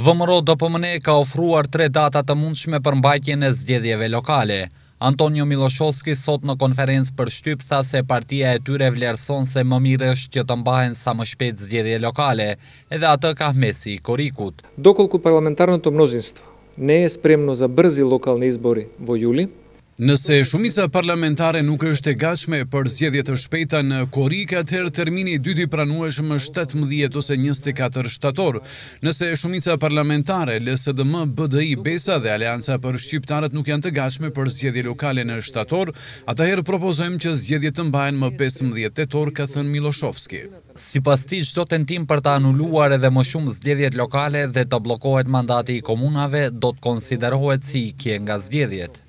Vëmëro do pëmëne ka ofruar tre data të mundshme për mbajtje në zgjedhjeve lokale. Antonio Miloshovski sot në konferencë për shtyp tha se partia e tyre vlerëson se më mirë është që të mbahen sa më shpet zgjedhje lokale, edhe atë ka hmesi i korikut. Dokol ku parlamentarën të mnozinstë, ne e spremnu za brzi lokalni izbori vojulli, Nëse shumica parlamentare nuk është e gatshme për zjedhjet të shpejta në korik, atëherë termini dyti pranueshme 17 ose 24 shtator. Nëse shumica parlamentare, LSDM, BDI, BESA dhe Alianca për Shqiptarët nuk janë të gatshme për zjedhje lokale në shtator, atëherë propozojmë që zjedhjet të mbajnë më 15 tetor, ka thënë Miloshovski. Si pas ti, qdo të ntim për të anulluar edhe më shumë zgjedhjet lokale dhe të blokohet mandati i komunave, do të konsiderohet si i kje nga zgjedhjet.